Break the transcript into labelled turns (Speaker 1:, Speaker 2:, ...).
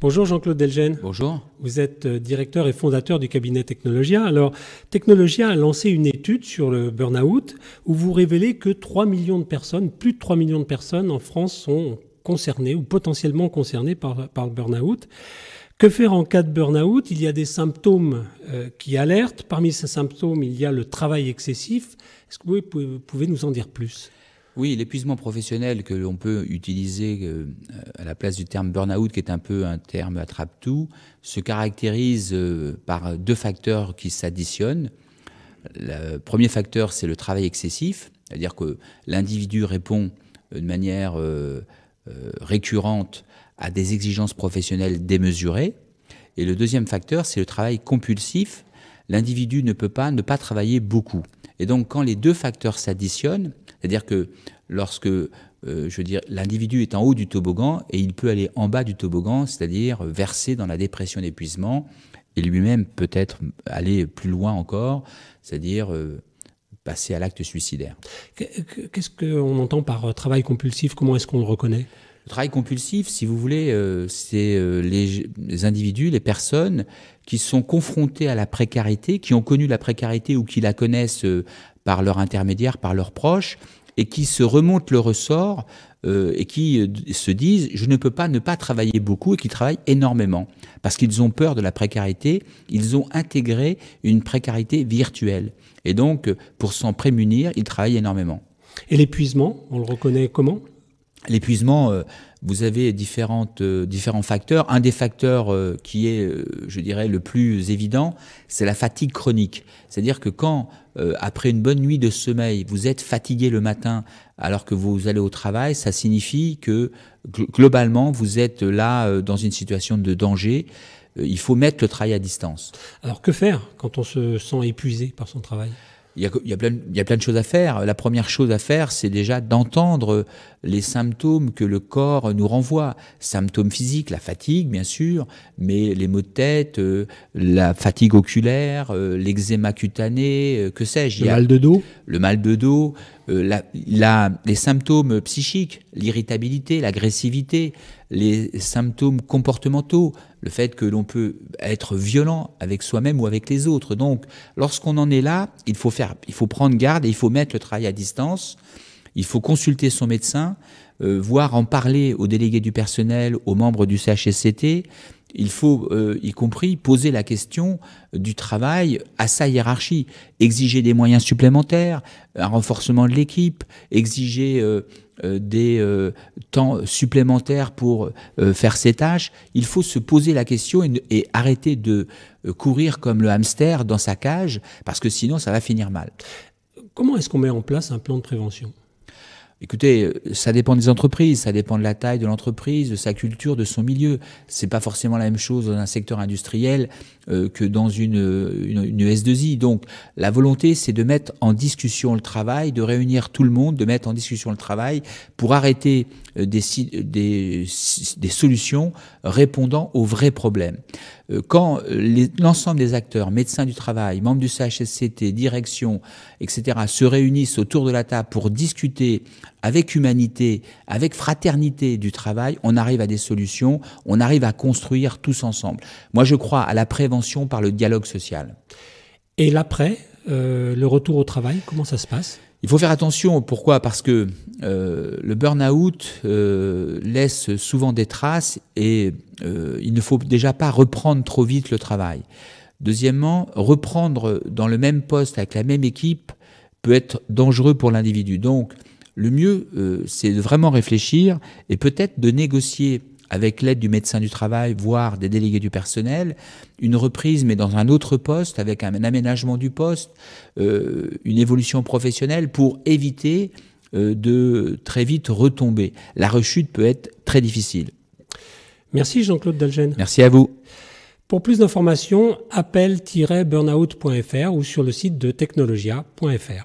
Speaker 1: Bonjour Jean-Claude Delgen. Bonjour. Vous êtes euh, directeur et fondateur du cabinet Technologia. Alors, Technologia a lancé une étude sur le burn-out où vous révélez que 3 millions de personnes, plus de 3 millions de personnes en France sont concernées ou potentiellement concernées par, le burn-out. Que faire en cas de burn-out Il y a des symptômes euh, qui alertent. Parmi ces symptômes, il y a le travail excessif. Est-ce que vous pouvez nous en dire plus
Speaker 2: oui, l'épuisement professionnel que l'on peut utiliser euh, à la place du terme burn-out, qui est un peu un terme attrape-tout, se caractérise euh, par deux facteurs qui s'additionnent. Le premier facteur, c'est le travail excessif, c'est-à-dire que l'individu répond euh, de manière récurrente à des exigences professionnelles démesurées. Et le deuxième facteur, c'est le travail compulsif. L'individu ne peut pas ne pas travailler beaucoup. Et donc, quand les deux facteurs s'additionnent, c'est-à-dire que lorsque, euh, je veux dire, l'individu est en haut du toboggan et il peut aller en bas du toboggan, c'est-à-dire verser dans la dépression d'épuisement et lui-même peut-être aller plus loin encore, c'est-à-dire euh, passer à l'acte suicidaire. Qu'est-ce qu'on entend par euh, travail compulsif Comment est-ce qu'on le reconnaît le travail compulsif, si vous voulez, c'est les, individus, les personnes qui sont confrontées à la précarité, qui ont connu la précarité ou qui la connaissent par leur intermédiaire, par leurs proches, et qui se remontent le ressort euh, et qui euh, se disent je ne peux pas ne pas travailler beaucoup et qui travaillent énormément parce qu'ils ont peur de la précarité, ils ont intégré une précarité virtuelle et donc pour s'en prémunir, ils travaillent énormément.
Speaker 1: Et l'épuisement, on le reconnaît comment
Speaker 2: L'épuisement, euh, vous avez différentes, euh, différents facteurs. Un des facteurs euh, qui est, je dirais, le plus évident, c'est la fatigue chronique. C'est-à-dire que quand, après une bonne nuit de sommeil, vous êtes fatigué le matin alors que vous allez au travail, ça signifie que globalement, vous êtes là dans une situation de danger. Il faut mettre le travail à distance.
Speaker 1: Alors que faire quand on se sent épuisé par son travail
Speaker 2: il y a, plein de choses à faire. La première chose à faire, c'est déjà d'entendre les symptômes que le corps nous renvoie. Symptômes physiques, la fatigue, bien sûr, mais les maux de tête, euh, la fatigue oculaire, euh, l'eczéma cutané, euh, que sais-je. Le mal de dos Le mal de dos. Euh, la, la, les symptômes psychiques, l'irritabilité, l'agressivité, les symptômes comportementaux, le fait que l'on peut être violent avec soi-même ou avec les autres. Donc, lorsqu'on en est là, il faut, faire, il faut prendre garde et il faut mettre le travail à distance. Il faut consulter son médecin, euh, voir voire en parler aux délégués du personnel, aux membres du CHSCT, il faut, euh, y compris, poser la question du travail à sa hiérarchie, exiger des moyens supplémentaires, un renforcement de l'équipe, exiger euh, euh, des temps supplémentaires pour faire ses tâches. Il faut se poser la question et arrêter de courir comme le hamster dans sa cage, parce que sinon ça va finir mal.
Speaker 1: Comment est-ce qu'on met en place un plan de prévention
Speaker 2: Écoutez, euh, ça dépend des entreprises, ça dépend de la taille de l'entreprise, de sa culture, de son milieu. C'est pas forcément la même chose dans un secteur industriel euh, que dans une, euh, une, une S2I. Donc, la volonté, c'est de mettre en discussion le travail, de réunir tout le monde, de mettre en discussion le travail pour arrêter des, des, des solutions répondant aux vrais problèmes. Euh, quand euh, l'ensemble des acteurs, médecins du travail, membres du CHSCT, direction, etc., se réunissent autour de la table pour discuter avec humanité, avec fraternité du travail, on arrive à des solutions, on arrive à construire tous ensemble. Moi, je crois à la prévention par le dialogue social.
Speaker 1: Et l'après, euh, le retour au travail, comment ça se passe
Speaker 2: il faut faire attention. Pourquoi Parce que euh, le burn-out euh, laisse souvent des traces et euh, il ne faut déjà pas reprendre trop vite le travail. Deuxièmement, reprendre dans le même poste avec la même équipe peut être dangereux pour l'individu. Donc, le mieux, c'est de vraiment réfléchir et peut-être de négocier avec l'aide du médecin du travail, voire des délégués du personnel, une reprise, mais dans un autre poste, avec un, aménagement du poste, euh, une évolution professionnelle pour éviter euh, de très vite retomber. La rechute peut être très difficile.
Speaker 1: Merci Jean-Claude Delgen. Merci à vous. Pour plus d'informations, appel-burnout.fr ou sur le site de technologia.fr.